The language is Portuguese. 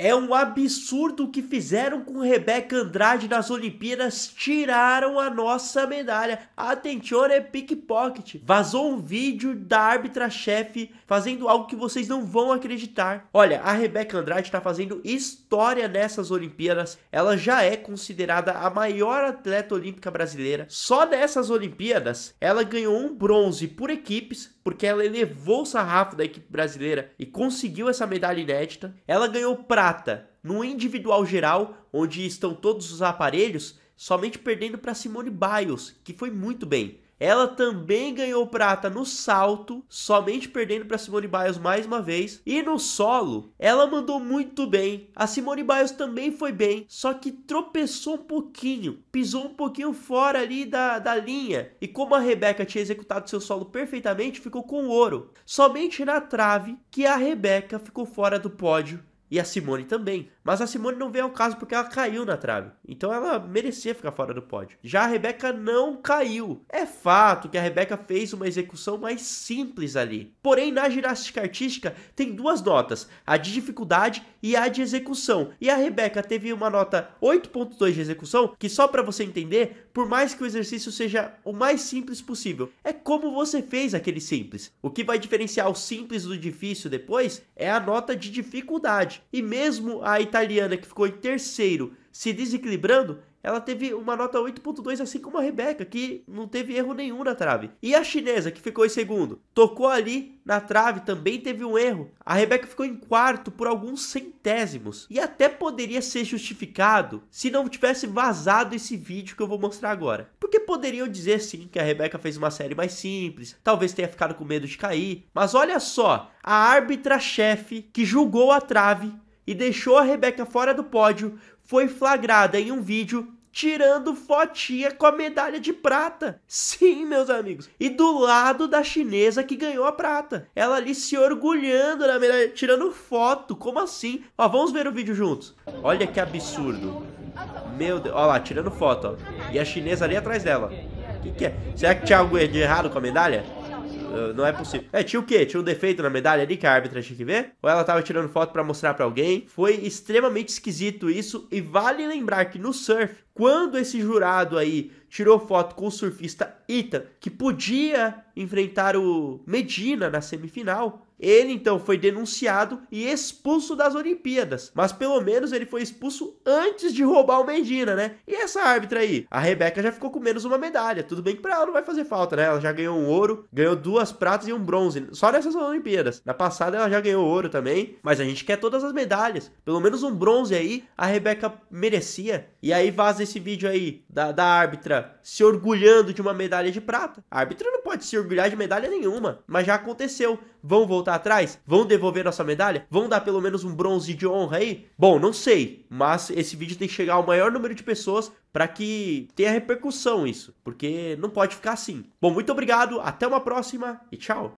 É um absurdo o que fizeram com Rebeca Andrade nas Olimpíadas. Tiraram a nossa medalha. Atenção, é pickpocket. Vazou um vídeo da árbitra-chefe fazendo algo que vocês não vão acreditar. Olha, a Rebeca Andrade está fazendo história nessas Olimpíadas. Ela já é considerada a maior atleta olímpica brasileira. Só nessas Olimpíadas, ela ganhou um bronze por equipes, porque ela elevou o sarrafo da equipe brasileira e conseguiu essa medalha inédita. Ela ganhou prata no individual geral, onde estão todos os aparelhos, somente perdendo para Simone Biles, que foi muito bem. Ela também ganhou prata no salto, somente perdendo para Simone Biles mais uma vez. E no solo, ela mandou muito bem. A Simone Biles também foi bem, só que tropeçou um pouquinho, pisou um pouquinho fora ali da, da linha. E como a Rebeca tinha executado seu solo perfeitamente, ficou com ouro. Somente na trave que a Rebeca ficou fora do pódio e a Simone também. Mas a Simone não veio ao caso porque ela caiu na trave. Então ela merecia ficar fora do pódio. Já a Rebeca não caiu. É fato que a Rebeca fez uma execução mais simples ali. Porém, na ginástica artística tem duas notas: a de dificuldade e a de execução. E a Rebeca teve uma nota 8.2 de execução, que só para você entender, por mais que o exercício seja o mais simples possível, é como você fez aquele simples. O que vai diferenciar o simples do difícil depois é a nota de dificuldade. E mesmo a italiana, que ficou em terceiro, se desequilibrando, ela teve uma nota 8.2, assim como a Rebeca, que não teve erro nenhum na trave. E a chinesa, que ficou em segundo, tocou ali na trave, também teve um erro. A Rebeca ficou em quarto por alguns centésimos. E até poderia ser justificado se não tivesse vazado esse vídeo que eu vou mostrar agora poderiam dizer sim que a Rebeca fez uma série mais simples, talvez tenha ficado com medo de cair, mas olha só, a árbitra-chefe que julgou a trave e deixou a Rebeca fora do pódio foi flagrada em um vídeo tirando fotinha com a medalha de prata. Sim, meus amigos. E do lado da chinesa que ganhou a prata. Ela ali se orgulhando na medalha, tirando foto. Como assim? Ó, vamos ver o vídeo juntos. Olha que absurdo. Meu Deus, olha lá, tirando foto, ó. E a chinesa ali atrás dela. O que, que é? Será que tinha algo de errado com a medalha? não é possível. É, tinha o quê? Tinha um defeito na medalha ali que a árbitra tinha que ver? Ou ela tava tirando foto para mostrar para alguém? Foi extremamente esquisito isso e vale lembrar que no surf quando esse jurado aí tirou foto com o surfista Ita, que podia enfrentar o Medina na semifinal, ele então foi denunciado e expulso das Olimpíadas. Mas pelo menos ele foi expulso antes de roubar o Medina, né? E essa árbitra aí? A Rebeca já ficou com menos uma medalha. Tudo bem que pra ela não vai fazer falta, né? Ela já ganhou um ouro, ganhou duas pratas e um bronze. Só nessas Olimpíadas. Na passada ela já ganhou ouro também. Mas a gente quer todas as medalhas. Pelo menos um bronze aí a Rebeca merecia. E aí vaza esse vídeo aí da, da árbitra se orgulhando de uma medalha de prata. A árbitra não pode se orgulhar de medalha nenhuma, mas já aconteceu. Vão voltar atrás? Vão devolver nossa medalha? Vão dar pelo menos um bronze de honra aí? Bom, não sei, mas esse vídeo tem que chegar ao maior número de pessoas para que tenha repercussão isso, porque não pode ficar assim. Bom, muito obrigado, até uma próxima e tchau.